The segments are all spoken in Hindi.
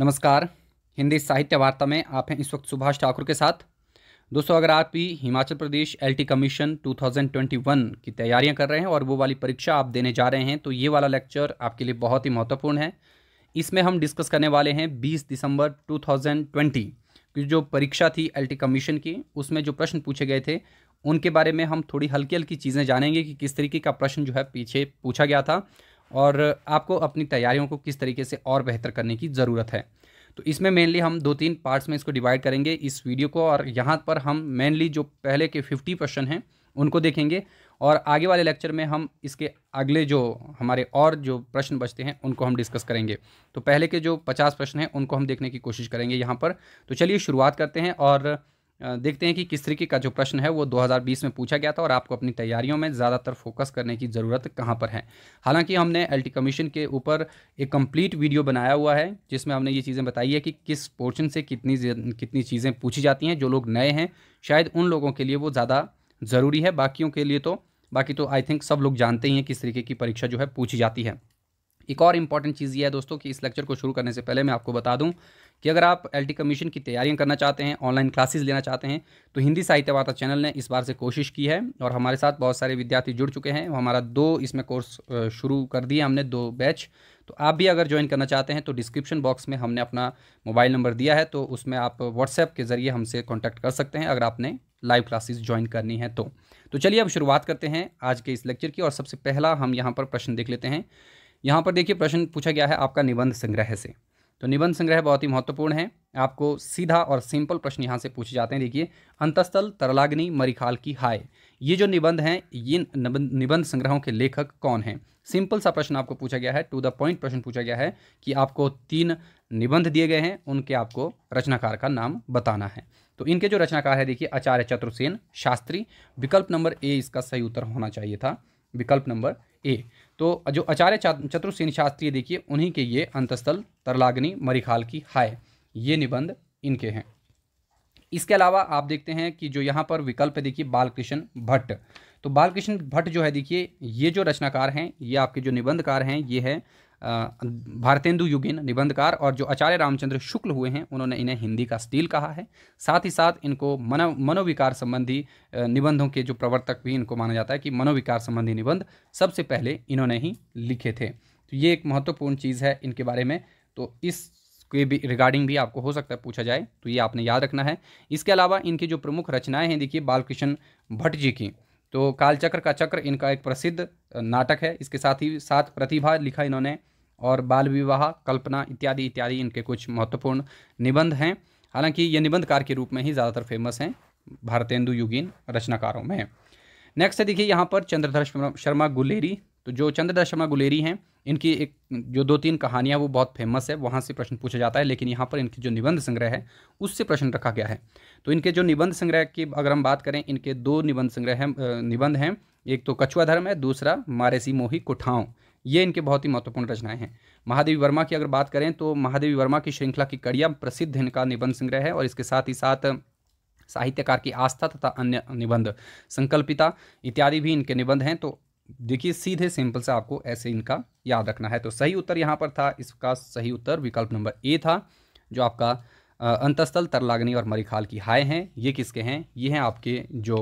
नमस्कार हिंदी साहित्य वार्ता में आप हैं इस वक्त सुभाष ठाकुर के साथ दोस्तों अगर आप भी हिमाचल प्रदेश एलटी कमीशन 2021 की तैयारियां कर रहे हैं और वो वाली परीक्षा आप देने जा रहे हैं तो ये वाला लेक्चर आपके लिए बहुत ही महत्वपूर्ण है इसमें हम डिस्कस करने वाले हैं 20 दिसंबर 2020 की जो परीक्षा थी एल कमीशन की उसमें जो प्रश्न पूछे गए थे उनके बारे में हम थोड़ी हल्की हल्की चीज़ें जानेंगे कि किस तरीके का प्रश्न जो है पीछे पूछा गया था और आपको अपनी तैयारियों को किस तरीके से और बेहतर करने की ज़रूरत है तो इसमें मेनली हम दो तीन पार्ट्स में इसको डिवाइड करेंगे इस वीडियो को और यहाँ पर हम मेनली जो पहले के फिफ्टी क्वेश्चन हैं उनको देखेंगे और आगे वाले लेक्चर में हम इसके अगले जो हमारे और जो प्रश्न बचते हैं उनको हम डिस्कस करेंगे तो पहले के जो पचास प्रश्न हैं उनको हम देखने की कोशिश करेंगे यहाँ पर तो चलिए शुरुआत करते हैं और देखते हैं कि किस तरीके का जो प्रश्न है वो 2020 में पूछा गया था और आपको अपनी तैयारियों में ज़्यादातर फोकस करने की ज़रूरत कहाँ पर है हालांकि हमने एल कमीशन के ऊपर एक कंप्लीट वीडियो बनाया हुआ है जिसमें हमने ये चीज़ें बताई है कि किस पोर्शन से कितनी कितनी चीज़ें पूछी जाती हैं जो लोग नए हैं शायद उन लोगों के लिए वो ज़्यादा ज़रूरी है बाकियों के लिए तो बाकी तो आई थिंक सब लोग जानते ही हैं किस तरीके की परीक्षा जो है पूछी जाती है एक और इम्पॉर्टेंट चीज़ ये है दोस्तों कि इस लेक्चर को शुरू करने से पहले मैं आपको बता दूं कि अगर आप एल कमीशन की तैयारियाँ करना चाहते हैं ऑनलाइन क्लासेस लेना चाहते हैं तो हिंदी साहित्य वार्ता चैनल ने इस बार से कोशिश की है और हमारे साथ बहुत सारे विद्यार्थी जुड़ चुके हैं हमारा दो इसमें कोर्स शुरू कर दिए हमने दो बैच तो आप भी अगर ज्वाइन करना चाहते हैं तो डिस्क्रिप्शन बॉक्स में हमने अपना मोबाइल नंबर दिया है तो उसमें आप व्हाट्सएप के ज़रिए हमसे कॉन्टैक्ट कर सकते हैं अगर आपने लाइव क्लासेज ज्वाइन करनी है तो तो चलिए अब शुरुआत करते हैं आज के इस लेक्चर की और सबसे पहला हम यहाँ पर प्रश्न देख लेते हैं यहाँ पर देखिए प्रश्न पूछा गया है आपका निबंध संग्रह से तो निबंध संग्रह बहुत ही महत्वपूर्ण है आपको सीधा और सिंपल प्रश्न यहाँ से पूछे जाते हैं देखिए अंतस्थल तरलाग्नि मरिखाल की हाय ये जो निबंध हैं ये निबंध संग्रहों के लेखक कौन हैं सिंपल सा प्रश्न आपको पूछा गया है टू द पॉइंट प्रश्न पूछा गया है कि आपको तीन निबंध दिए गए हैं उनके आपको रचनाकार का नाम बताना है तो इनके जो रचनाकार है देखिए आचार्य चतुर्सेन शास्त्री विकल्प नंबर ए इसका सही उत्तर होना चाहिए था विकल्प नंबर ए तो जो आचार्य चतुर्सेन शास्त्री देखिए उन्हीं के ये अंतस्थल तरलाग्नि मरिखाल की हाय ये निबंध इनके हैं इसके अलावा आप देखते हैं कि जो यहाँ पर विकल्प है देखिए बालकृष्ण भट्ट तो बालकृष्ण भट्ट जो है देखिए ये जो रचनाकार हैं ये आपके जो निबंधकार हैं ये है भारतेंदु युगिन निबंधकार और जो आचार्य रामचंद्र शुक्ल हुए हैं उन्होंने इन्हें हिंदी का स्टील कहा है साथ ही साथ इनको मनो मनोविकार संबंधी निबंधों के जो प्रवर्तक भी इनको माना जाता है कि मनोविकार संबंधी निबंध सबसे पहले इन्होंने ही लिखे थे तो ये एक महत्वपूर्ण चीज़ है इनके बारे में तो इस के भी रिगार्डिंग भी आपको हो सकता है पूछा जाए तो ये आपने याद रखना है इसके अलावा इनकी जो प्रमुख रचनाएं हैं देखिए बालकृष्ण भट्ट जी की तो कालचक्र का चक्र इनका एक प्रसिद्ध नाटक है इसके साथ ही साथ प्रतिभा लिखा इन्होंने और बाल विवाह कल्पना इत्यादि इत्यादि इनके कुछ महत्वपूर्ण निबंध हैं हालांकि ये निबंधकार के रूप में ही ज़्यादातर फेमस हैं भारतेंदु युगीन रचनाकारों में नेक्स्ट है देखिए यहाँ पर चंद्रधर शर्मा गुलेरी तो जो चंद्रधर शर्मा गुलेरी हैं इनकी एक जो दो तीन कहानियाँ वो बहुत फेमस है वहाँ से प्रश्न पूछा जाता है लेकिन यहाँ पर इनकी जो निबंध संग्रह है उससे प्रश्न रखा गया है तो इनके जो निबंध संग्रह की अगर हम बात करें इनके दो निबंध संग्रह हैं निबंध हैं एक तो कछुआ धर्म है दूसरा मारेसी मोही कुठाओं ये इनके बहुत ही महत्वपूर्ण रचनाएं हैं महादेवी वर्मा की अगर बात करें तो महादेवी वर्मा की श्रृंखला की कड़िया प्रसिद्ध इनका निबंध संग्रह है और इसके साथ ही साथ साहित्यकार की आस्था तथा अन्य निबंध संकल्पिता इत्यादि भी इनके निबंध हैं तो देखिए सीधे सिंपल से आपको ऐसे इनका याद रखना है तो सही उत्तर यहाँ पर था इसका सही उत्तर विकल्प नंबर ए था जो आपका अंतस्थल तरलाग्नि और मरिखाल की हाय हैं ये किसके हैं ये हैं आपके जो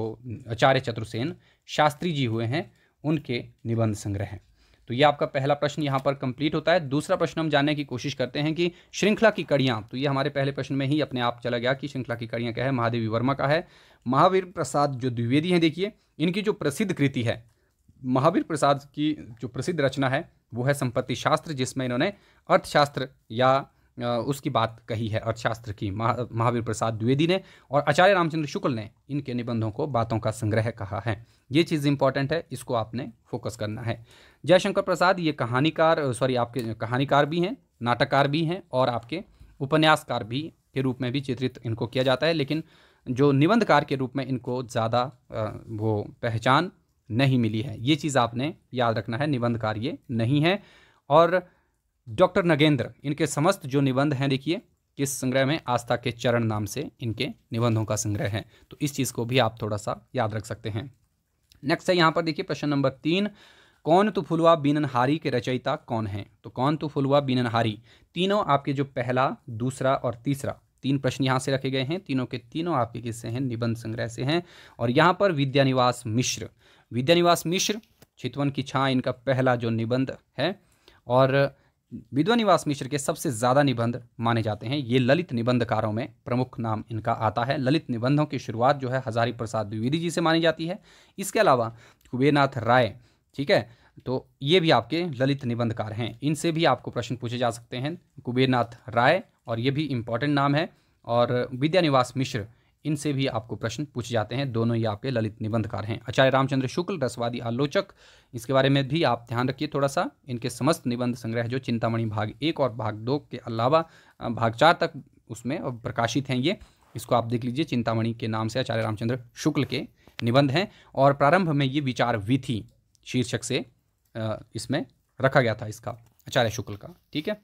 आचार्य चतुर्सेन शास्त्री जी हुए हैं उनके निबंध संग्रह हैं तो ये आपका पहला प्रश्न यहाँ पर कंप्लीट होता है दूसरा प्रश्न हम जानने की कोशिश करते हैं कि श्रृंखला की कड़ियाँ तो ये हमारे पहले प्रश्न में ही अपने आप चला गया कि श्रृंखला की कड़ियाँ क्या है महादेवी वर्मा का है महावीर प्रसाद जो द्विवेदी हैं देखिए इनकी जो प्रसिद्ध कृति है महावीर प्रसाद की जो प्रसिद्ध रचना है वो है संपत्ति शास्त्र जिसमें इन्होंने अर्थशास्त्र या उसकी बात कही है अर्थशास्त्र की महावीर प्रसाद द्विवेदी ने और आचार्य रामचंद्र शुक्ल ने इनके निबंधों को बातों का संग्रह कहा है ये चीज़ इंपॉर्टेंट है इसको आपने फोकस करना है जयशंकर प्रसाद ये कहानीकार सॉरी आपके कहानीकार भी हैं नाटककार भी हैं और आपके उपन्यासकार भी के रूप में भी चित्रित इनको किया जाता है लेकिन जो निबंधकार के रूप में इनको ज़्यादा वो पहचान नहीं मिली है ये चीज़ आपने याद रखना है निबंधकार ये नहीं है और डॉक्टर नगेंद्र इनके समस्त जो निबंध हैं देखिए किस संग्रह में आस्था के चरण नाम से इनके निबंधों का संग्रह है तो इस चीज़ को भी आप थोड़ा सा याद रख सकते हैं नेक्स्ट है यहाँ पर देखिए प्रश्न नंबर तीन कौन तो फुलवा बीननहारी के रचयिता कौन है तो कौन तो फुलवा बीननहारी तीनों आपके जो पहला दूसरा और तीसरा तीन प्रश्न यहाँ से रखे गए हैं तीनों के तीनों आपके किससे हैं निबंध संग्रह से हैं और यहाँ पर विद्यानिवास मिश्र विद्यानिवास मिश्र चितवन की छाँ इनका पहला जो निबंध है और विधवा निवास मिश्र के सबसे ज़्यादा निबंध माने जाते हैं ये ललित निबंधकारों में प्रमुख नाम इनका आता है ललित निबंधों की शुरुआत जो है हजारी प्रसाद द्विवेदी जी से मानी जाती है इसके अलावा कुबेरनाथ राय ठीक है तो ये भी आपके ललित निबंधकार हैं इनसे भी आपको प्रश्न पूछे जा सकते हैं कुबेरनाथ राय और ये भी इम्पॉर्टेंट नाम है और विद्यानिवास मिश्र इनसे भी आपको प्रश्न पूछे जाते हैं दोनों ही आपके ललित निबंधकार हैं आचार्य रामचंद्र शुक्ल रसवादी आलोचक इसके बारे में भी आप ध्यान रखिए थोड़ा सा इनके समस्त निबंध संग्रह जो चिंतामणि भाग एक और भाग दो के अलावा भाग चार तक उसमें प्रकाशित हैं ये इसको आप देख लीजिए चिंतामणि के नाम से आचार्य रामचंद्र शुक्ल के निबंध हैं और प्रारंभ में ये विचार विधि शीर्षक से इसमें रखा गया था इसका आचार्य शुक्ल का ठीक है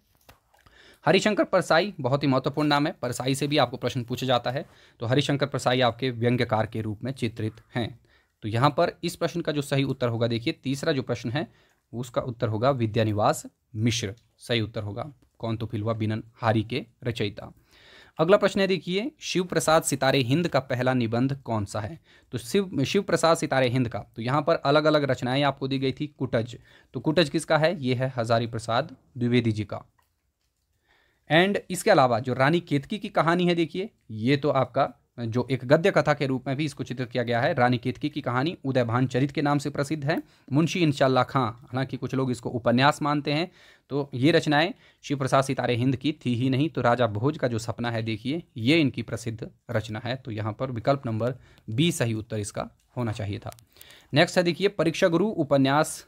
हरिशंकर परसाई बहुत ही महत्वपूर्ण नाम है परसाई से भी आपको प्रश्न पूछा जाता है तो हरिशंकर परसाई आपके व्यंग्यकार के रूप में चित्रित हैं तो यहाँ पर इस प्रश्न का जो सही उत्तर होगा देखिए तीसरा जो प्रश्न है उसका उत्तर होगा विद्यानिवास मिश्र सही उत्तर होगा कौन तो फिलवा बिनन हारी के रचयिता अगला प्रश्न है देखिए शिव प्रसाद सितारे हिंद का पहला निबंध कौन सा है तो शिव शिव प्रसाद सितारे हिंद का तो यहाँ पर अलग अलग रचनाएं आपको दी गई थी कुटज तो कुटज किसका है ये है हजारी प्रसाद द्विवेदी जी का एंड इसके अलावा जो रानी केतकी की कहानी है देखिए ये तो आपका जो एक गद्य कथा के रूप में भी इसको चित्रित किया गया है रानी केतकी की कहानी उदय भान चरित के नाम से प्रसिद्ध है मुंशी इंशाला खां हालांकि कुछ लोग इसको उपन्यास मानते हैं तो ये रचनाएं शिव प्रसाद सितारे हिंद की थी ही नहीं तो राजा भोज का जो सपना है देखिए ये इनकी प्रसिद्ध रचना है तो यहाँ पर विकल्प नंबर बी सही उत्तर इसका होना चाहिए था नेक्स्ट है देखिए परीक्षा गुरु उपन्यास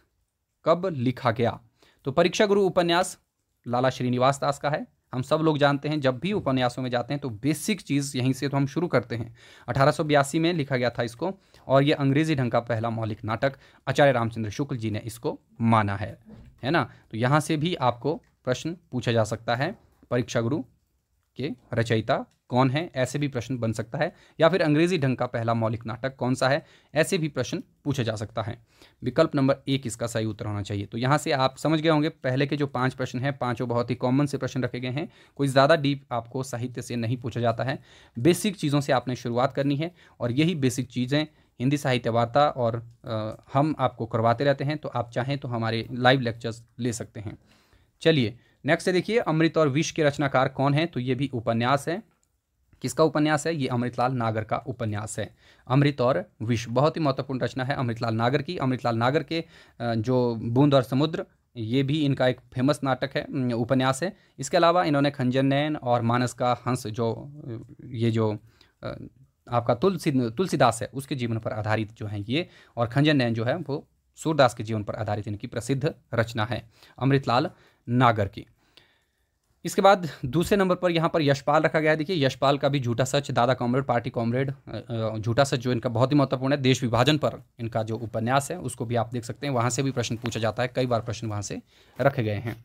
कब लिखा गया तो परीक्षा गुरु उपन्यास लाला श्रीनिवास दास का है हम सब लोग जानते हैं जब भी उपन्यासों में जाते हैं तो बेसिक चीज़ यहीं से तो हम शुरू करते हैं अठारह में लिखा गया था इसको और ये अंग्रेजी ढंग का पहला मौलिक नाटक आचार्य रामचंद्र शुक्ल जी ने इसको माना है है ना तो यहाँ से भी आपको प्रश्न पूछा जा सकता है परीक्षा गुरु के रचयिता कौन है ऐसे भी प्रश्न बन सकता है या फिर अंग्रेजी ढंग का पहला मौलिक नाटक कौन सा है ऐसे भी प्रश्न पूछा जा सकता है विकल्प नंबर एक इसका सही उत्तर होना चाहिए तो यहाँ से आप समझ गए होंगे पहले के जो पांच प्रश्न हैं पांचों बहुत ही कॉमन से प्रश्न रखे गए हैं कोई ज़्यादा डीप आपको साहित्य से नहीं पूछा जाता है बेसिक चीज़ों से आपने शुरुआत करनी है और यही बेसिक चीज़ें हिंदी साहित्य वार्ता और आ, हम आपको करवाते रहते हैं तो आप चाहें तो हमारे लाइव लेक्चर्स ले सकते हैं चलिए नेक्स्ट देखिए अमृत और विष के रचनाकार कौन हैं तो ये भी उपन्यास है किसका उपन्यास है ये अमृतलाल नागर का उपन्यास है अमृत और विष बहुत ही महत्वपूर्ण रचना है अमृतलाल नागर की अमृतलाल नागर के जो बूंद और समुद्र ये भी इनका एक फेमस नाटक है उपन्यास है इसके अलावा इन्होंने खंजन नैन और मानस का हंस जो ये जो आपका तुलसी तुलसीदास है उसके जीवन पर आधारित जो है ये और खंजन नैन जो है वो सूरदास के जीवन पर आधारित इनकी प्रसिद्ध रचना है अमृतलाल नागर की इसके बाद दूसरे नंबर पर यहाँ पर यशपाल रखा गया है देखिए यशपाल का भी झूठा सच दादा कॉमरेड पार्टी कॉमरेड झूठा सच जो इनका बहुत ही महत्वपूर्ण है देश विभाजन पर इनका जो उपन्यास है उसको भी आप देख सकते हैं वहाँ से भी प्रश्न पूछा जाता है कई बार प्रश्न वहाँ से रखे गए हैं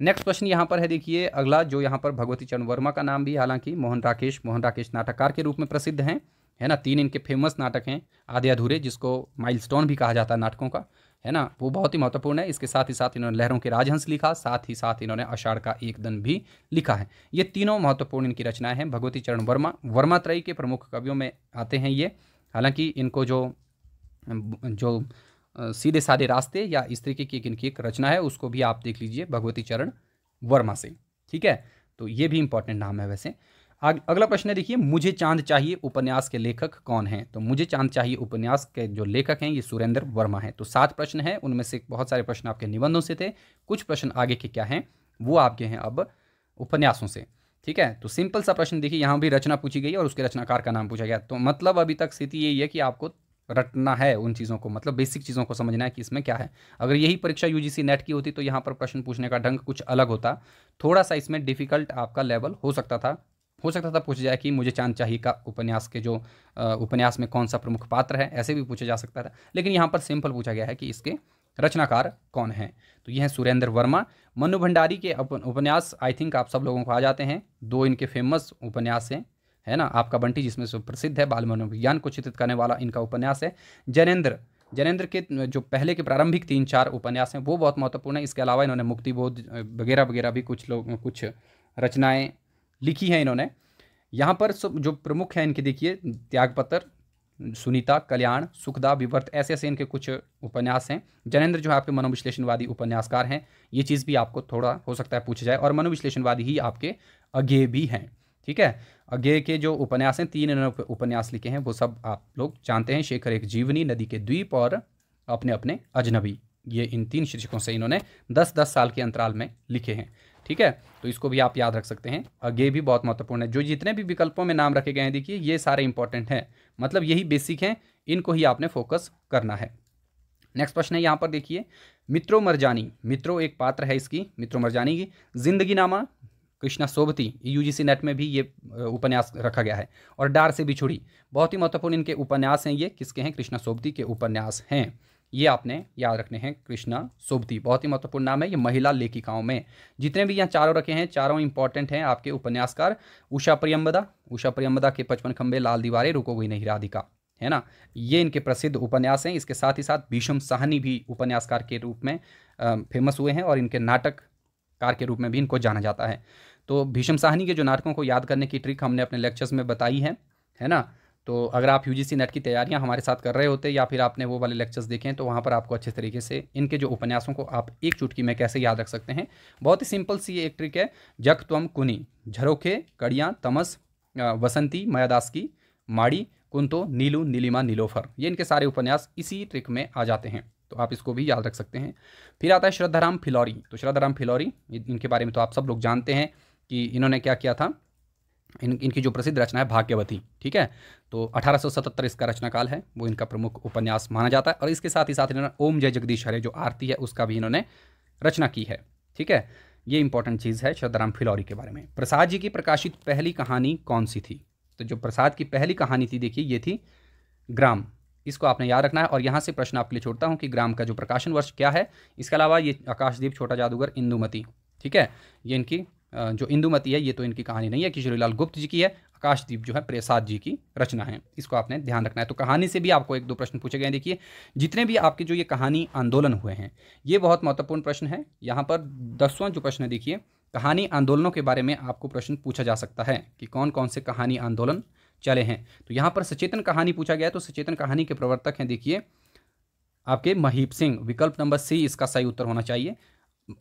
नेक्स्ट क्वेश्चन यहाँ पर है देखिए अगला जो यहाँ पर भगवती चरण वर्मा का नाम भी हालांकि मोहन राकेश मोहन राकेश नाटककार के रूप में प्रसिद्ध हैं है ना तीन इनके फेमस नाटक हैं आधे अधूरे जिसको माइलस्टोन भी कहा जाता है नाटकों का है ना वो बहुत ही महत्वपूर्ण है इसके साथ ही साथ इन्होंने लहरों के राजहंस लिखा साथ ही साथ इन्होंने अषाढ़ का एक दन भी लिखा है ये तीनों महत्वपूर्ण इनकी रचनाएं हैं भगवती चरण वर्मा वर्मा त्रयी के प्रमुख कवियों में आते हैं ये हालांकि इनको जो जो सीधे साधे रास्ते या इस तरीके की इनकी एक रचना है उसको भी आप देख लीजिए भगवती चरण वर्मा से ठीक है तो ये भी इंपॉर्टेंट नाम है वैसे अगला प्रश्न है देखिए मुझे चांद चाहिए उपन्यास के लेखक कौन हैं तो मुझे चांद चाहिए उपन्यास के जो लेखक हैं ये सुरेंद्र वर्मा हैं तो सात प्रश्न हैं उनमें से बहुत सारे प्रश्न आपके निबंधों से थे कुछ प्रश्न आगे के क्या हैं वो आपके हैं अब उपन्यासों से ठीक है तो सिंपल सा प्रश्न देखिए यहाँ भी रचना पूछी गई और उसके रचनाकार का नाम पूछा गया तो मतलब अभी तक स्थिति यही है कि आपको रटना है उन चीज़ों को मतलब बेसिक चीज़ों को समझना है कि इसमें क्या है अगर यही परीक्षा यूजीसी नेट की होती तो यहाँ पर प्रश्न पूछने का ढंग कुछ अलग होता थोड़ा सा इसमें डिफिकल्ट आपका लेवल हो सकता था हो सकता था पूछा जाए कि मुझे चांद चाहिए का उपन्यास के जो उपन्यास में कौन सा प्रमुख पात्र है ऐसे भी पूछा जा सकता था लेकिन यहाँ पर सिंपल पूछा गया है कि इसके रचनाकार कौन हैं तो ये हैं सुरेंद्र वर्मा मनु भंडारी के उपन्यास आई थिंक आप सब लोगों को आ जाते हैं दो इनके फेमस उपन्यास हैं है ना आपका बंटी जिसमें सुप्रसिद्ध है बाल मनोविज्ञान को चित्रित करने वाला इनका उपन्यास है जैनेन्द्र जनेन्द्र के जो पहले के प्रारंभिक तीन चार उपन्यास हैं वो बहुत महत्वपूर्ण है इसके अलावा इन्होंने मुक्तिबोध वगैरह वगैरह भी कुछ लोग कुछ रचनाएं लिखी है इन्होंने यहाँ पर सब जो प्रमुख हैं इनके देखिए त्यागपत्र सुनीता कल्याण सुखदा विवर्त ऐसे ऐसे इनके कुछ उपन्यास हैं जनेन्द्र जो है आपके मनोविश्लेषणवादी उपन्यासकार हैं ये चीज़ भी आपको थोड़ा हो सकता है पूछा जाए और मनोविश्लेषणवादी ही आपके अज्ञे भी हैं ठीक है अज्ञे के जो उपन्यास हैं तीन इन्होंने उपन्यास लिखे हैं वो सब आप लोग जानते हैं शेखर एक जीवनी नदी के द्वीप और अपने अपने अजनबी ये इन तीन शीर्षकों से इन्होंने दस दस साल के अंतराल में लिखे हैं ठीक है तो इसको भी आप याद रख सकते हैं अगे भी बहुत महत्वपूर्ण है जो जितने भी विकल्पों में नाम रखे गए हैं देखिए ये सारे इंपॉर्टेंट हैं मतलब यही बेसिक हैं इनको ही आपने फोकस करना है नेक्स्ट प्रश्न है यहाँ पर देखिए मित्रो मरजानी मित्रो एक पात्र है इसकी मित्रो मरजानी की जिंदगी नामा कृष्णा सोबती यूजीसी नेट में भी ये उपन्यास रखा गया है और डार से बिछुड़ी बहुत ही महत्वपूर्ण इनके उपन्यास हैं ये किसके हैं कृष्णा सोभती के उपन्यास हैं ये आपने याद रखने हैं कृष्णा सुबती बहुत ही महत्वपूर्ण नाम है ये महिला लेखिकाओं में जितने भी यहाँ चारों रखे हैं चारों इंपॉर्टेंट हैं आपके उपन्यासकार उषा प्रियम्बदा उषा प्रियम्बदा के पचपन खंबे लाल दीवारे रुको गई नहीं राधिका है ना ये इनके प्रसिद्ध उपन्यास हैं इसके साथ ही साथ भीषम साहनी भी उपन्यासकार के रूप में फेमस हुए हैं और इनके नाटक कार के रूप में भी इनको जाना जाता है तो भीषम साहनी के जो नाटकों को याद करने की ट्रिक हमने अपने लेक्चर्स में बताई है है ना तो अगर आप यू नेट की तैयारियाँ हमारे साथ कर रहे होते या फिर आपने वो वाले लेक्चर्स हैं तो वहाँ पर आपको अच्छे तरीके से इनके जो उपन्यासों को आप एक चुटकी में कैसे याद रख सकते हैं बहुत ही सिंपल सी एक ट्रिक है जक त्वम कुनी झरोखे कड़ियाँ तमस वसंती मयादास की माड़ी कुंतो नीलू नीलिमा नीलोफर ये इनके सारे उपन्यास इसी ट्रिक में आ जाते हैं तो आप इसको भी याद रख सकते हैं फिर आता है श्रद्धाराम फिलौरी तो श्रद्धाराम फिलौरी इनके बारे में तो आप सब लोग जानते हैं कि इन्होंने क्या किया था इन इनकी जो प्रसिद्ध रचना है भाग्यवती ठीक है तो 1877 इसका रचनाकाल है वो इनका प्रमुख उपन्यास माना जाता है और इसके साथ ही साथ इन्होंने ओम जय जगदीश हरे जो आरती है उसका भी इन्होंने रचना की है ठीक है ये इंपॉर्टेंट चीज़ है श्रद्धाराम फिलौरी के बारे में प्रसाद जी की प्रकाशित पहली कहानी कौन सी थी तो जो प्रसाद की पहली कहानी थी देखिए ये थी ग्राम इसको आपने याद रखना है और यहाँ से प्रश्न आपके लिए छोड़ता हूँ कि ग्राम का जो प्रकाशन वर्ष क्या है इसके अलावा ये आकाशदीप छोटा जादूगर इंदुमती ठीक है ये इनकी जो इंदुमती है ये तो इनकी कहानी नहीं है किशोरीलाल गुप्त जी की है आकाशदीप जो है प्रसाद जी की रचना है इसको आपने ध्यान रखना है तो कहानी से भी आपको एक दो प्रश्न पूछे गए देखिए जितने भी आपके जो ये कहानी आंदोलन हुए हैं ये बहुत महत्वपूर्ण प्रश्न है यहाँ पर दसवां जो प्रश्न है देखिए कहानी आंदोलनों के बारे में आपको प्रश्न पूछा जा सकता है कि कौन कौन से कहानी आंदोलन चले हैं तो यहाँ पर सचेतन कहानी पूछा गया है तो सचेतन कहानी के प्रवर्तक हैं देखिए आपके महीप सिंह विकल्प नंबर सी इसका सही उत्तर होना चाहिए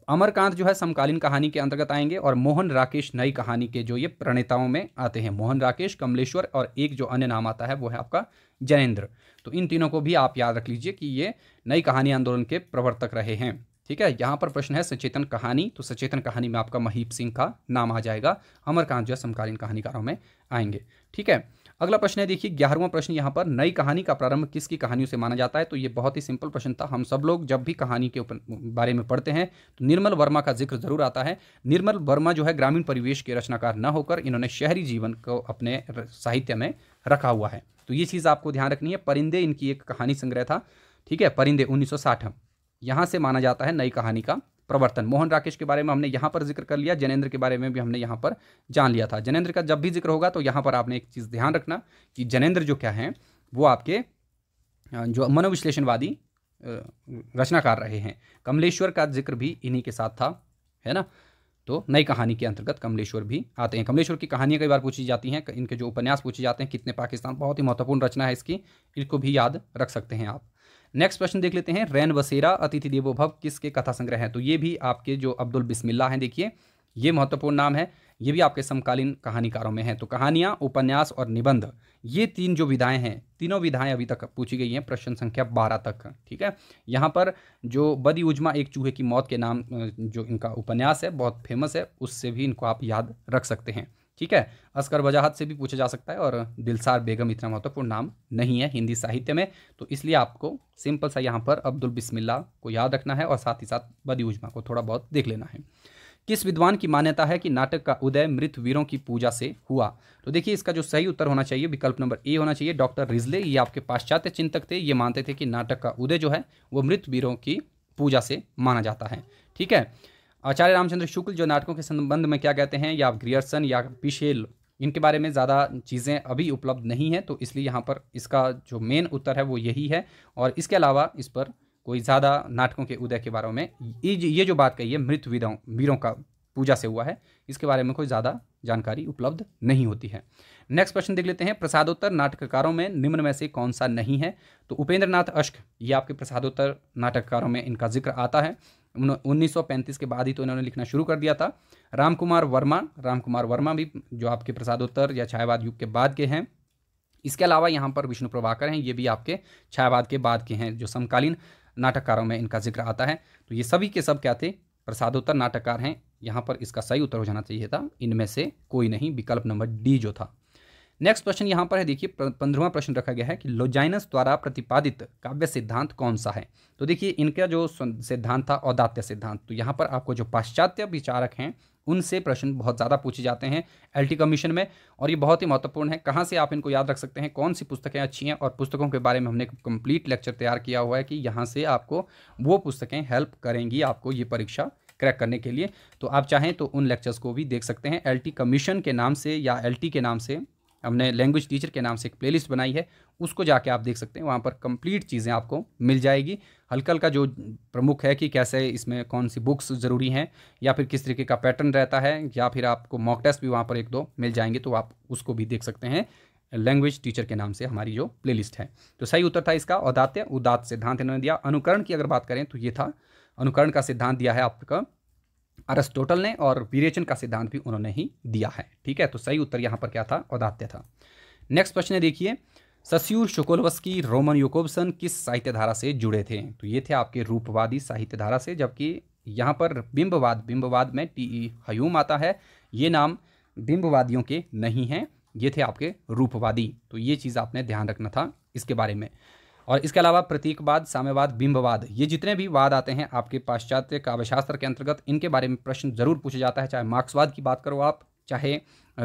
अमरकांत जो है समकालीन कहानी के अंतर्गत आएंगे और मोहन राकेश नई कहानी के जो ये प्रणेताओं में आते हैं मोहन राकेश कमलेश्वर और एक जो अन्य नाम आता है वो है आपका जैनेन्द्र तो इन तीनों को भी आप याद रख लीजिए कि ये नई कहानी आंदोलन के प्रवर्तक रहे हैं ठीक है यहाँ पर प्रश्न है सचेतन कहानी तो सचेतन कहानी में आपका महीप सिंह का नाम आ जाएगा अमरकांत जो है समकालीन कहानीकारों में आएंगे ठीक है अगला प्रश्न है देखिए ग्यारहवां प्रश्न यहाँ पर नई कहानी का प्रारंभ किसकी कहानियों से माना जाता है तो ये बहुत ही सिंपल प्रश्न था हम सब लोग जब भी कहानी के ऊपर बारे में पढ़ते हैं तो निर्मल वर्मा का जिक्र जरूर आता है निर्मल वर्मा जो है ग्रामीण परिवेश के रचनाकार न होकर इन्होंने शहरी जीवन को अपने साहित्य में रखा हुआ है तो ये चीज़ आपको ध्यान रखनी है परिंदे इनकी एक कहानी संग्रह था ठीक है परिंदे उन्नीस सौ यहाँ से माना जाता है नई कहानी का प्रवर्तन मोहन राकेश के बारे में हमने यहाँ पर जिक्र कर लिया जनेन्द्र के बारे में भी हमने यहाँ पर जान लिया था जनेन्द्र का जब भी जिक्र होगा तो यहाँ पर आपने एक चीज़ ध्यान रखना कि जनेन्द्र जो क्या है वो आपके जो मनोविश्लेषणवादी रचनाकार रहे हैं कमलेश्वर का जिक्र भी इन्हीं के साथ था है ना तो नई कहानी के अंतर्गत कमलेश्वर भी आते हैं कमलेश्वर की कहानियाँ कई बार पूछी जाती हैं इनके जो उपन्यास पूछे जाते हैं कितने पाकिस्तान बहुत ही महत्वपूर्ण रचना है इसकी इसको भी याद रख सकते हैं आप नेक्स्ट क्वेश्चन देख लेते हैं रैन बसेरा अतिथि देवो भव किसके कथा संग्रह है तो ये भी आपके जो अब्दुल बिस्मिल्ला हैं देखिए ये महत्वपूर्ण नाम है ये भी आपके समकालीन कहानीकारों में है तो कहानियाँ उपन्यास और निबंध ये तीन जो विधाएं हैं तीनों विधाएं अभी तक पूछी गई हैं प्रश्न संख्या बारह तक ठीक है यहाँ पर जो बद युजमा एक चूहे की मौत के नाम जो इनका उपन्यास है बहुत फेमस है उससे भी इनको आप याद रख सकते हैं ठीक है अस्कर वजाहत से भी पूछा जा सकता है और दिलसार बेगम इतना महत्वपूर्ण नाम नहीं है हिंदी साहित्य में तो इसलिए आपको सिंपल सा यहाँ पर अब्दुल बिस्मिल्ला को याद रखना है और साथ ही साथ उजमा को थोड़ा बहुत देख लेना है किस विद्वान की मान्यता है कि नाटक का उदय मृत वीरों की पूजा से हुआ तो देखिए इसका जो सही उत्तर होना चाहिए विकल्प नंबर ए होना चाहिए डॉक्टर रिजले ये आपके पाश्चात्य चिंतक थे ये मानते थे कि नाटक का उदय जो है वो मृत वीरों की पूजा से माना जाता है ठीक है आचार्य रामचंद्र शुक्ल जो नाटकों के संबंध में क्या कहते हैं या ग्रियर्सन या पिशेल इनके बारे में ज़्यादा चीज़ें अभी उपलब्ध नहीं हैं तो इसलिए यहाँ पर इसका जो मेन उत्तर है वो यही है और इसके अलावा इस पर कोई ज़्यादा नाटकों के उदय के बारे में ये जो बात कही है मृत वीरों वीरों का पूजा से हुआ है इसके बारे में कोई ज़्यादा जानकारी उपलब्ध नहीं होती है नेक्स्ट क्वेश्चन देख लेते हैं प्रसादोत्तर नाटककारों में निम्न में से कौन सा नहीं है तो उपेंद्रनाथ अश्क ये आपके प्रसादोत्तर नाटककारों में इनका जिक्र आता है 1935 के बाद ही तो इन्होंने लिखना शुरू कर दिया था राम कुमार वर्मा राम कुमार वर्मा भी जो आपके प्रसादोत्तर या छायावाद युग के बाद के हैं इसके अलावा यहाँ पर विष्णु प्रभाकर हैं ये भी आपके छायावाद के बाद के हैं जो समकालीन नाटककारों में इनका जिक्र आता है तो ये सभी के सब क्या थे प्रसादोत्तर नाटककार हैं यहाँ पर इसका सही उत्तर हो जाना चाहिए था इनमें से कोई नहीं विकल्प नंबर डी जो था नेक्स्ट क्वेश्चन यहाँ पर है देखिए पंद्रवा प्रश्न रखा गया है कि लोजाइनस द्वारा प्रतिपादित काव्य सिद्धांत कौन सा है तो देखिए इनका जो सिद्धांत था औदात्य सिद्धांत तो यहाँ पर आपको जो पाश्चात्य विचारक हैं उनसे प्रश्न बहुत ज़्यादा पूछे जाते हैं एलटी कमीशन में और ये बहुत ही महत्वपूर्ण है कहाँ से आप इनको याद रख सकते हैं कौन सी पुस्तकें अच्छी हैं और पुस्तकों के बारे में हमने कंप्लीट लेक्चर तैयार किया हुआ है कि यहाँ से आपको वो पुस्तकें हेल्प करेंगी आपको ये परीक्षा क्रैक करने के लिए तो आप चाहें तो उन लेक्चर्स को भी देख सकते हैं एल कमीशन के नाम से या एल के नाम से हमने लैंग्वेज टीचर के नाम से एक प्लेलिस्ट बनाई है उसको जाके आप देख सकते हैं वहाँ पर कंप्लीट चीज़ें आपको मिल जाएगी हल्का हल्का जो प्रमुख है कि कैसे इसमें कौन सी बुक्स ज़रूरी हैं या फिर किस तरीके का पैटर्न रहता है या फिर आपको मॉक टेस्ट भी वहाँ पर एक दो मिल जाएंगे तो आप उसको भी देख सकते हैं लैंग्वेज टीचर के नाम से हमारी जो प्लेलिस्ट है तो सही उत्तर था इसका औदात्य उदात सिद्धांत इन्होंने दिया अनुकरण की अगर बात करें तो ये था अनुकरण का सिद्धांत दिया है आपका अरस्टोटल ने और विरेचन का सिद्धांत भी उन्होंने ही दिया है ठीक है तो सही उत्तर यहाँ पर क्या था औदात्य था नेक्स्ट क्वेश्चन है देखिए सस्यूर शुकोलवस्की रोमन योकोबसन किस साहित्य धारा से जुड़े थे तो ये थे आपके रूपवादी साहित्य धारा से जबकि यहाँ पर बिंबवाद बिंबवाद में टी ई हयूम आता है ये नाम बिंबवादियों के नहीं हैं ये थे आपके रूपवादी तो ये चीज़ आपने ध्यान रखना था इसके बारे में और इसके अलावा प्रतीकवाद साम्यवाद बिंबवाद ये जितने भी वाद आते हैं आपके पाश्चात्य काव्यशास्त्र के अंतर्गत इनके बारे में प्रश्न जरूर पूछा जाता है चाहे मार्क्सवाद की बात करो आप चाहे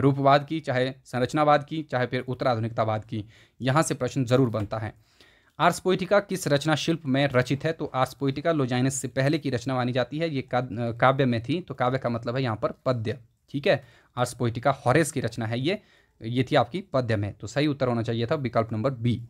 रूपवाद की चाहे संरचनावाद की चाहे फिर उत्तराधुनिकतावाद की यहाँ से प्रश्न जरूर बनता है आर्स पोइटिका किस रचना शिल्प में रचित है तो आर्स पोइटिका लोजाइनस से पहले की रचना मानी जाती है ये काव्य में थी तो काव्य का मतलब है यहाँ पर पद्य ठीक है आर्स पोइटिका हॉरेस की रचना है ये ये थी आपकी पद्य में तो सही उत्तर होना चाहिए था विकल्प नंबर बी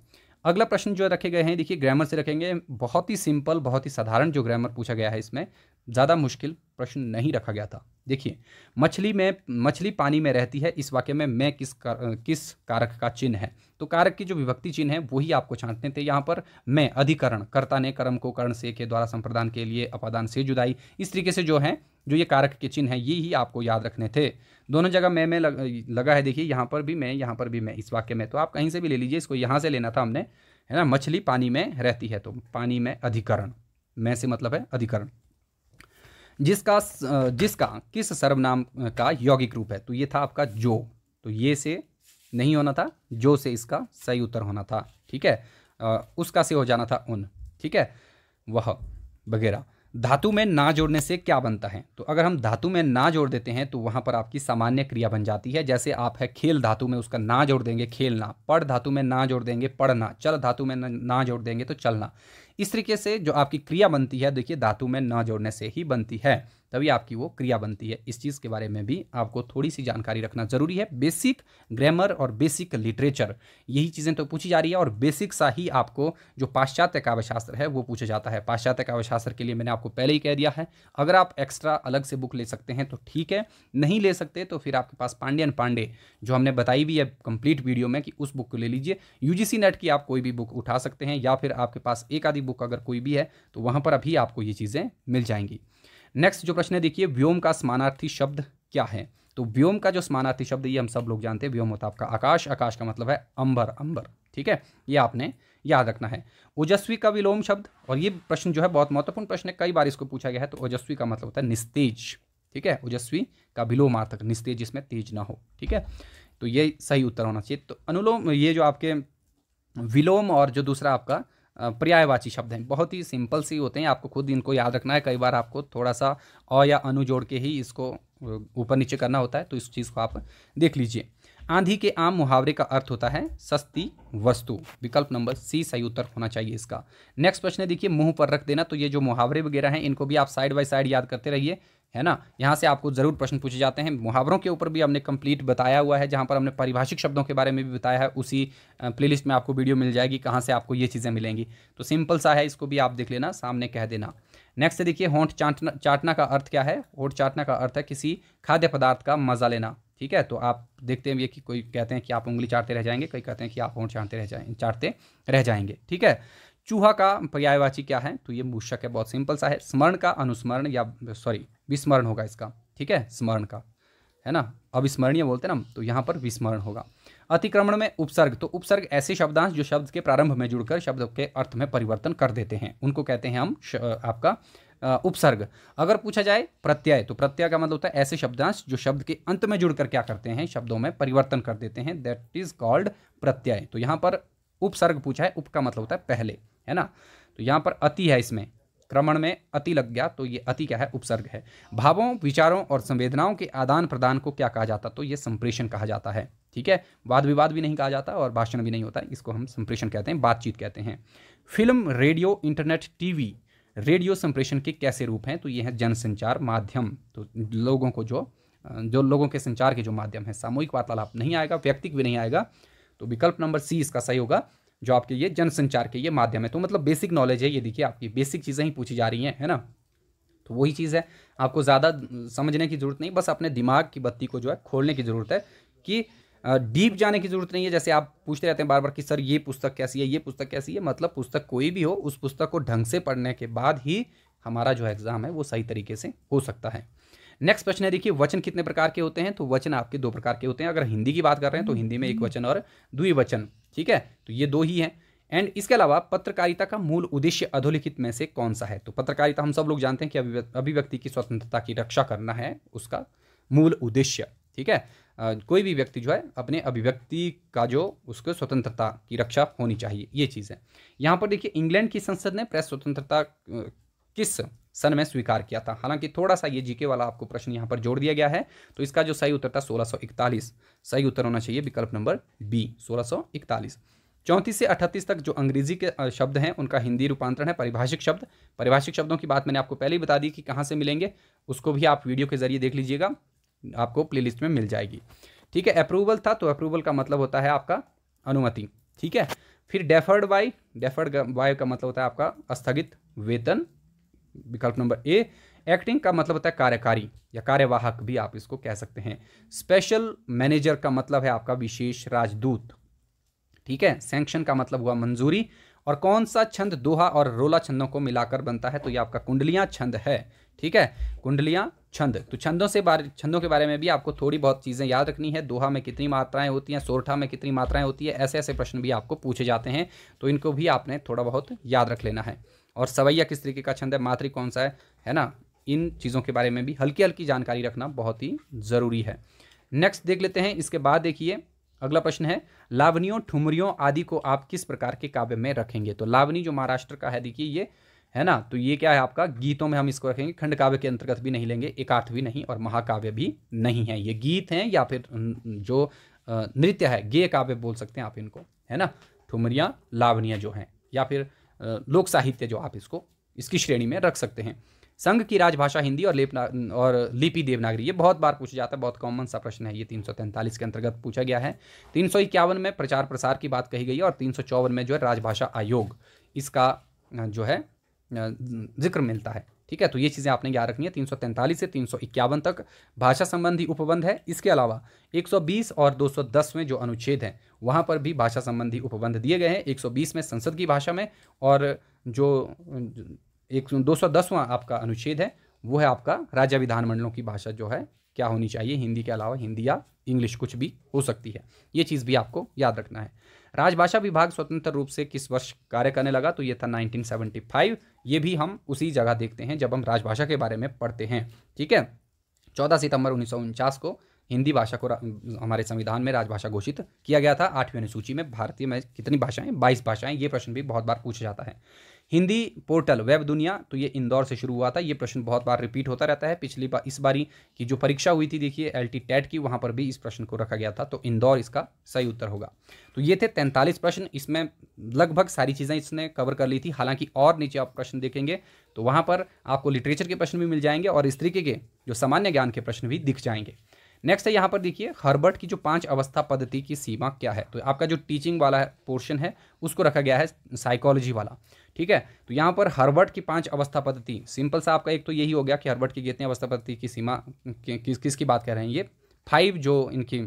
अगला प्रश्न जो रखे गए हैं देखिए ग्रामर से रखेंगे बहुत ही सिंपल बहुत ही साधारण जो ग्रामर पूछा गया है इसमें ज़्यादा मुश्किल प्रश्न नहीं रखा गया था देखिए मछली में मछली पानी में रहती है इस वाक्य में मैं किस कार, किस कारक का चिन्ह है तो कारक की जो विभक्ति चिन्ह है वही आपको छांटने थे यहाँ पर मैं अधिकरण कर्ता ने कर्म को कर्ण से के द्वारा संप्रदान के लिए अपादान से जुदाई इस तरीके से जो है जो ये कारक के चिन्ह है ये ही आपको याद रखने थे दोनों जगह मैं मैं लगा है देखिए यहाँ पर भी मैं यहाँ पर भी मैं इस वाक्य में तो आप कहीं से भी ले लीजिए इसको यहाँ से लेना था हमने है ना मछली पानी में रहती है तो पानी में अधिकरण मैं से मतलब है अधिकरण जिसका जिसका किस सर्वनाम का यौगिक रूप है तो ये था आपका जो तो ये से नहीं होना था जो से इसका सही उत्तर होना था ठीक है उसका से हो जाना था उन ठीक है वह वगैरह धातु में ना जोड़ने से क्या बनता है तो अगर हम धातु में ना जोड़ देते हैं तो वहाँ पर आपकी सामान्य क्रिया बन जाती है जैसे आप है खेल धातु में उसका ना जोड़ देंगे खेलना पढ़ धातु में ना जोड़ देंगे पढ़ना चल धातु में ना जोड़ देंगे तो चलना इस तरीके से जो आपकी क्रिया बनती है देखिए धातु में ना जोड़ने से ही बनती है तभी आपकी वो क्रिया बनती है इस चीज़ के बारे में भी आपको थोड़ी सी जानकारी रखना ज़रूरी है बेसिक ग्रामर और बेसिक लिटरेचर यही चीज़ें तो पूछी जा रही है और बेसिक सा ही आपको जो पाश्चात्य काव्यशास्त्र है वो पूछा जाता है पाश्चात्य काव्यशास्त्र के लिए मैंने आपको पहले ही कह दिया है अगर आप एक्स्ट्रा अलग से बुक ले सकते हैं तो ठीक है नहीं ले सकते तो फिर आपके पास पांडियन पांडे जो हमने बताई भी है कंप्लीट वीडियो में कि उस बुक को ले लीजिए यू नेट की आप कोई भी बुक उठा सकते हैं या फिर आपके पास एक आधी बुक अगर कोई भी है तो वहाँ पर अभी आपको ये चीज़ें मिल जाएंगी नेक्स्ट जो प्रश्न है देखिए व्योम का समानार्थी शब्द क्या है तो व्योम का जो समानार्थी शब्द ये हम सब लोग जानते हैं व्योम होता है आपका आकाश आकाश का मतलब है अंबर अंबर ठीक है ये आपने याद रखना है ओजस्वी का विलोम शब्द और ये प्रश्न जो है बहुत महत्वपूर्ण प्रश्न है कई बार इसको पूछा गया है तो ओजस्वी का मतलब होता है निस्तेज ठीक है ओजस्वी का विलोमार्थक निस्तेज जिसमें तेज ना हो ठीक है तो ये सही उत्तर होना चाहिए तो अनुलोम ये जो आपके विलोम और जो दूसरा आपका पर्यायवाची शब्द हैं बहुत ही सिंपल सी होते हैं आपको खुद इनको याद रखना है कई बार आपको थोड़ा सा अ या अनु जोड़ के ही इसको ऊपर नीचे करना होता है तो इस चीज़ को आप देख लीजिए आंधी के आम मुहावरे का अर्थ होता है सस्ती वस्तु विकल्प नंबर सी सही उत्तर होना चाहिए इसका नेक्स्ट प्रश्न है देखिए मुंह पर रख देना तो ये जो मुहावरे वगैरह हैं इनको भी आप साइड बाय साइड याद करते रहिए है ना यहाँ से आपको ज़रूर प्रश्न पूछे जाते हैं मुहावरों के ऊपर भी हमने कंप्लीट बताया हुआ है जहाँ पर हमने परिभाषिक शब्दों के बारे में भी बताया है उसी प्लेलिस्ट में आपको वीडियो मिल जाएगी कहाँ से आपको ये चीज़ें मिलेंगी तो सिंपल सा है इसको भी आप देख लेना सामने कह देना नेक्स्ट देखिए होंठ चाटना चाटना का अर्थ क्या है होंठ चाटना का अर्थ है किसी खाद्य पदार्थ का मज़ा लेना ठीक है तो आप देखते हैं ये कि कोई कहते हैं कि आप उंगली चाटते रह जाएंगे कोई कहते हैं कि आप होंठ चाटते रह जाएंगे चाटते रह जाएंगे ठीक है चूहा का पर्यायवाची क्या है तो ये मूषक है बहुत सिंपल सा है स्मरण का अनुस्मरण या सॉरी विस्मरण होगा इसका ठीक है स्मरण का है ना अविस्मरणीय बोलते हैं ना तो यहाँ पर विस्मरण होगा अतिक्रमण में उपसर्ग तो उपसर्ग ऐसे शब्दांश जो शब्द के प्रारंभ में जुड़कर शब्द के अर्थ में परिवर्तन कर देते हैं उनको कहते हैं हम आपका उपसर्ग अगर पूछा जाए प्रत्यय तो प्रत्यय का मतलब होता है ऐसे शब्दांश जो शब्द के अंत में जुड़कर क्या करते हैं शब्दों में परिवर्तन कर देते हैं दैट इज कॉल्ड प्रत्यय तो यहाँ पर उपसर्ग पूछा है उप का मतलब होता है पहले है ना तो यहाँ पर अति है इसमें क्रमण में अति लग गया तो ये अति क्या है उपसर्ग है भावों विचारों और संवेदनाओं के आदान प्रदान को क्या कहा जाता तो ये संप्रेषण कहा जाता है ठीक है वाद विवाद भी नहीं कहा जाता और भाषण भी नहीं होता इसको हम संप्रेषण कहते हैं बातचीत कहते हैं film radio internet TV radio संप्रेषण के कैसे रूप हैं तो ये है जनसंचार माध्यम तो लोगों को जो जो लोगों के संचार के जो माध्यम है सामूहिक वार्तालाप नहीं आएगा व्यक्तिक भी नहीं आएगा तो विकल्प नंबर सी इसका सही होगा जो आपके ये जनसंचार के ये माध्यम है तो मतलब बेसिक नॉलेज है ये देखिए आपकी बेसिक चीज़ें ही पूछी जा रही हैं है ना तो वही चीज़ है आपको ज़्यादा समझने की ज़रूरत नहीं बस अपने दिमाग की बत्ती को जो है खोलने की ज़रूरत है कि डीप जाने की ज़रूरत नहीं है जैसे आप पूछते रहते हैं बार बार कि सर ये पुस्तक कैसी है ये पुस्तक कैसी है मतलब पुस्तक कोई भी हो उस पुस्तक को ढंग से पढ़ने के बाद ही हमारा जो एग्ज़ाम है वो सही तरीके से हो सकता है नेक्स्ट क्वेश्चन है देखिए वचन कितने प्रकार के होते हैं तो वचन आपके दो प्रकार के होते हैं अगर हिंदी की बात कर रहे हैं तो हम्म, हिंदी में एक हम्म। वचन और द्विवचन ठीक है तो ये दो ही हैं एंड इसके अलावा पत्रकारिता का मूल उद्देश्य अधोलिखित में से कौन सा है तो पत्रकारिता हम सब लोग जानते हैं कि अभिव्यक्ति की स्वतंत्रता की रक्षा करना है उसका मूल उद्देश्य ठीक है कोई भी व्यक्ति जो है अपने अभिव्यक्ति का जो उसको स्वतंत्रता की रक्षा होनी चाहिए ये चीज़ है यहाँ पर देखिए इंग्लैंड की संसद ने प्रेस स्वतंत्रता किस सन में स्वीकार किया था हालांकि थोड़ा सा ये जीके वाला आपको प्रश्न यहाँ पर जोड़ दिया गया है तो इसका जो सही उत्तर था 1641 सही उत्तर होना चाहिए विकल्प नंबर बी 1641 चौंतीस से अठतीस तक जो अंग्रेजी के शब्द हैं उनका हिंदी रूपांतरण है परिभाषिक शब्द परिभाषिक शब्दों की बात मैंने आपको पहले ही बता दी कि कहाँ से मिलेंगे उसको भी आप वीडियो के जरिए देख लीजिएगा आपको प्ले में मिल जाएगी ठीक है अप्रूवल था तो अप्रूवल का मतलब होता है आपका अनुमति ठीक है फिर डेफर्ड बाई डेफर्ड बाय का मतलब होता है आपका स्थगित वेतन विकल्प नंबर ए एक्टिंग का मतलब होता है कार्यकारी या कार्यवाहक भी आप इसको कह सकते हैं स्पेशल मैनेजर का मतलब है आपका विशेष राजदूत ठीक है सैंक्शन का मतलब हुआ मंजूरी और कौन सा छंद दोहा और रोला छंदों को मिलाकर बनता है तो ये आपका कुंडलियां छंद है ठीक है कुंडलियां छंद तो छंदों से बारे छंदों के बारे में भी आपको थोड़ी बहुत चीज़ें याद रखनी है दोहा में कितनी मात्राएं होती हैं सोरठा में कितनी मात्राएं होती है ऐसे ऐसे प्रश्न भी आपको पूछे जाते हैं तो इनको भी आपने थोड़ा बहुत याद रख लेना है और सवैया किस तरीके का छंद है मातृ कौन सा है है ना इन चीज़ों के बारे में भी हल्की हल्की जानकारी रखना बहुत ही ज़रूरी है नेक्स्ट देख लेते हैं इसके बाद देखिए अगला प्रश्न है लावनियों ठुमरियों आदि को आप किस प्रकार के काव्य में रखेंगे तो लावनी जो महाराष्ट्र का है देखिए ये है ना तो ये क्या है आपका गीतों में हम इसको रखेंगे खंड काव्य के अंतर्गत भी नहीं लेंगे एकार्थ भी नहीं और महाकाव्य भी नहीं है ये गीत हैं या फिर जो नृत्य है गेय काव्य बोल सकते हैं आप इनको है ना ठुमरियाँ लावनियाँ जो हैं या फिर लोक साहित्य जो आप इसको इसकी श्रेणी में रख सकते हैं संघ की राजभाषा हिंदी और लेपना और लिपि देवनागरी ये बहुत बार पूछा जाता है बहुत कॉमन सा प्रश्न है ये तीन के अंतर्गत पूछा गया है तीन में प्रचार प्रसार की बात कही गई है और तीन में जो है राजभाषा आयोग इसका जो है जिक्र मिलता है ठीक है तो ये चीज़ें आपने याद रखनी है तीन से तीन तक भाषा संबंधी उपबंध है इसके अलावा 120 और 210 में जो अनुच्छेद हैं वहाँ पर भी भाषा संबंधी उपबंध दिए गए हैं 120 में संसद की भाषा में और जो एक दो आपका अनुच्छेद है वो है आपका राज्य विधानमंडलों की भाषा जो है क्या होनी चाहिए हिंदी के अलावा हिंदी या इंग्लिश कुछ भी हो सकती है ये चीज़ भी आपको याद रखना है राजभाषा विभाग स्वतंत्र रूप से किस वर्ष कार्य करने लगा तो ये था 1975 ये भी हम उसी जगह देखते हैं जब हम राजभाषा के बारे में पढ़ते हैं ठीक है चौदह सितंबर उन्नीस को हिंदी भाषा को हमारे संविधान में राजभाषा घोषित किया गया था आठवीं अनुसूची में भारतीय में कितनी भाषाएं बाईस भाषाएं ये प्रश्न भी बहुत बार पूछा जाता है हिंदी पोर्टल वेब दुनिया तो ये इंदौर से शुरू हुआ था ये प्रश्न बहुत बार रिपीट होता रहता है पिछली बार इस बारी की जो परीक्षा हुई थी देखिए एल टी टेट की वहाँ पर भी इस प्रश्न को रखा गया था तो इंदौर इसका सही उत्तर होगा तो ये थे तैंतालीस प्रश्न इसमें लगभग सारी चीज़ें इसने कवर कर ली थी हालांकि और नीचे आप प्रश्न देखेंगे तो वहाँ पर आपको लिटरेचर के प्रश्न भी मिल जाएंगे और इस तरीके के जो सामान्य ज्ञान के प्रश्न भी दिख जाएंगे नेक्स्ट है यहाँ पर देखिए हर्बर्ट की जो पांच अवस्था पद्धति की सीमा क्या है तो आपका जो टीचिंग वाला पोर्शन है उसको रखा गया है साइकोलॉजी वाला ठीक है तो यहाँ पर हर्बर्ट की पांच अवस्था पद्धति सिंपल सा आपका एक तो यही हो गया कि हर्बर्ट की कितने अवस्था पद्धति की सीमा किस किस की बात कर रहे हैं ये फाइव जो इनकी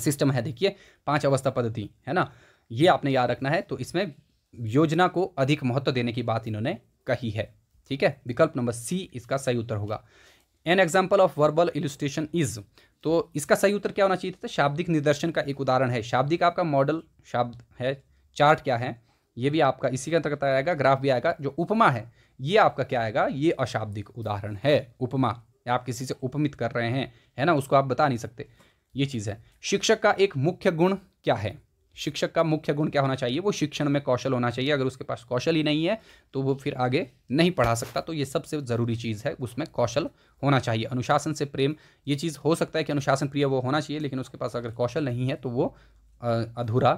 सिस्टम है देखिए पांच अवस्था पद्धति है ना ये आपने याद रखना है तो इसमें योजना को अधिक महत्व देने की बात इन्होंने कही है ठीक है विकल्प नंबर सी इसका सही उत्तर होगा an example of verbal illustration is तो इसका सही उत्तर क्या होना चाहिए था शाब्दिक निदर्शन का एक उदाहरण है शाब्दिक आपका मॉडल शब्द है चार्ट क्या है ये भी आपका इसी के अंतर्गत आएगा ग्राफ भी आएगा जो उपमा है ये आपका क्या आएगा ये अशाब्दिक उदाहरण है उपमा आप किसी से उपमित कर रहे हैं है ना उसको आप बता नहीं सकते ये चीज़ है शिक्षक का एक मुख्य गुण क्या है शिक्षक का मुख्य गुण क्या होना चाहिए वो शिक्षण में कौशल होना चाहिए अगर उसके पास कौशल ही नहीं है तो वो फिर आगे नहीं पढ़ा सकता तो ये सबसे ज़रूरी चीज़ है उसमें कौशल होना चाहिए अनुशासन से प्रेम ये चीज़ हो सकता है कि अनुशासन प्रिय वो होना चाहिए लेकिन उसके पास अगर कौशल नहीं है तो वो अधूरा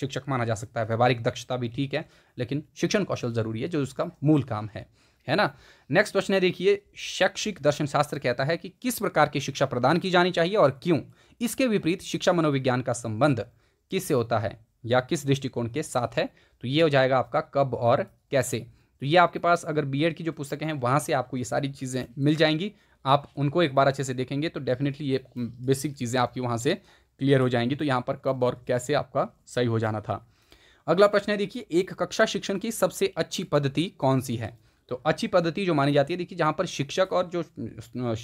शिक्षक माना जा सकता है व्यवहारिक दक्षता भी ठीक है लेकिन शिक्षण कौशल ज़रूरी है जो उसका मूल काम है है ना नेक्स्ट क्वेश्चन है देखिए शैक्षिक दर्शन शास्त्र कहता है कि किस प्रकार की शिक्षा प्रदान की जानी चाहिए और क्यों इसके विपरीत शिक्षा मनोविज्ञान का संबंध किस से होता है या किस दृष्टिकोण के साथ है तो ये हो जाएगा आपका कब और कैसे तो ये आपके पास अगर बी की जो पुस्तकें हैं वहाँ से आपको ये सारी चीज़ें मिल जाएंगी आप उनको एक बार अच्छे से देखेंगे तो डेफिनेटली ये बेसिक चीज़ें आपकी वहाँ से क्लियर हो जाएंगी तो यहाँ पर कब और कैसे आपका सही हो जाना था अगला प्रश्न है देखिए एक कक्षा शिक्षण की सबसे अच्छी पद्धति कौन सी है तो अच्छी पद्धति जो मानी जाती है देखिए जहाँ पर शिक्षक और जो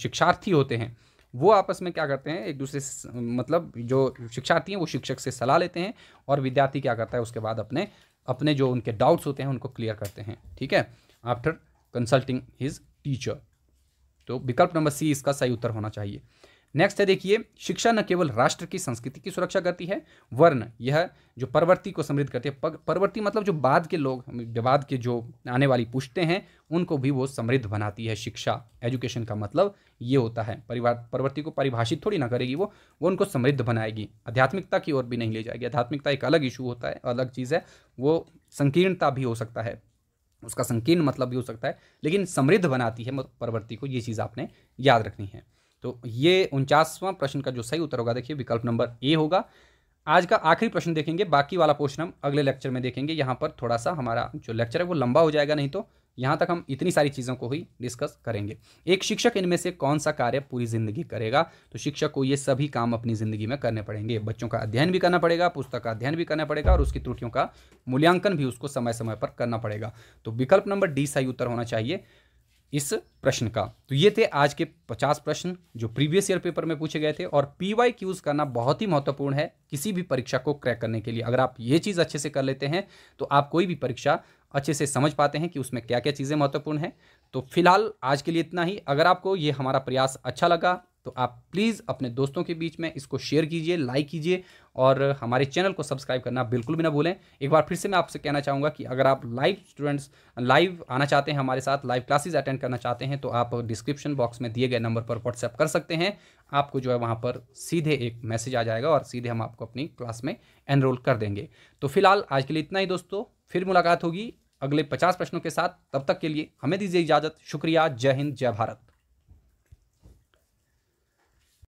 शिक्षार्थी होते हैं वो आपस में क्या करते हैं एक दूसरे से मतलब जो शिक्षार्थी हैं वो शिक्षक से सलाह लेते हैं और विद्यार्थी क्या करता है उसके बाद अपने अपने जो उनके डाउट्स होते हैं उनको क्लियर करते हैं ठीक है आफ्टर कंसल्टिंग हिज टीचर तो विकल्प नंबर सी इसका सही उत्तर होना चाहिए नेक्स्ट है देखिए शिक्षा न केवल राष्ट्र की संस्कृति की सुरक्षा करती है वर्ण यह जो परवर्ती को समृद्ध करती है परवर्ती मतलब जो बाद के लोग बाद के जो आने वाली पुश्ते हैं उनको भी वो समृद्ध बनाती है शिक्षा एजुकेशन का मतलब ये होता है परिवार परवर्ती को परिभाषित थोड़ी ना करेगी वो वो उनको समृद्ध बनाएगी आध्यात्मिकता की ओर भी नहीं ले जाएगी आध्यात्मिकता एक अलग इशू होता है अलग चीज़ है वो संकीर्णता भी हो सकता है उसका संकीर्ण मतलब भी हो सकता है लेकिन समृद्ध बनाती है परवर्ती को ये चीज़ आपने याद रखनी है तो ये उनचासवां प्रश्न का जो सही उत्तर होगा देखिए विकल्प नंबर ए होगा आज का आखिरी प्रश्न देखेंगे बाकी वाला पोर्शन हम अगले लेक्चर में देखेंगे यहाँ पर थोड़ा सा हमारा जो लेक्चर है वो लंबा हो जाएगा नहीं तो यहाँ तक हम इतनी सारी चीज़ों को ही डिस्कस करेंगे एक शिक्षक इनमें से कौन सा कार्य पूरी ज़िंदगी करेगा तो शिक्षक को ये सभी काम अपनी ज़िंदगी में करने पड़ेंगे बच्चों का अध्ययन भी करना पड़ेगा पुस्तक का अध्ययन भी करना पड़ेगा और उसकी त्रुटियों का मूल्यांकन भी उसको समय समय पर करना पड़ेगा तो विकल्प नंबर डी सही उत्तर होना चाहिए इस प्रश्न का तो ये थे आज के 50 प्रश्न जो प्रीवियस ईयर पेपर में पूछे गए थे और पी वाई क्यूज करना बहुत ही महत्वपूर्ण है किसी भी परीक्षा को क्रैक करने के लिए अगर आप ये चीज़ अच्छे से कर लेते हैं तो आप कोई भी परीक्षा अच्छे से समझ पाते हैं कि उसमें क्या क्या चीज़ें महत्वपूर्ण हैं तो फिलहाल आज के लिए इतना ही अगर आपको ये हमारा प्रयास अच्छा लगा तो आप प्लीज़ अपने दोस्तों के बीच में इसको शेयर कीजिए लाइक कीजिए और हमारे चैनल को सब्सक्राइब करना बिल्कुल भी ना भूलें एक बार फिर से मैं आपसे कहना चाहूँगा कि अगर आप लाइव स्टूडेंट्स लाइव आना चाहते हैं हमारे साथ लाइव क्लासेस अटेंड करना चाहते हैं तो आप डिस्क्रिप्शन बॉक्स में दिए गए नंबर पर व्हाट्सएप कर सकते हैं आपको जो है वहाँ पर सीधे एक मैसेज आ जाएगा और सीधे हम आपको अपनी क्लास में एनरोल कर देंगे तो फिलहाल आज के लिए इतना ही दोस्तों फिर मुलाकात होगी अगले पचास प्रश्नों के साथ तब तक के लिए हमें दीजिए इजाज़त शुक्रिया जय हिंद जय भारत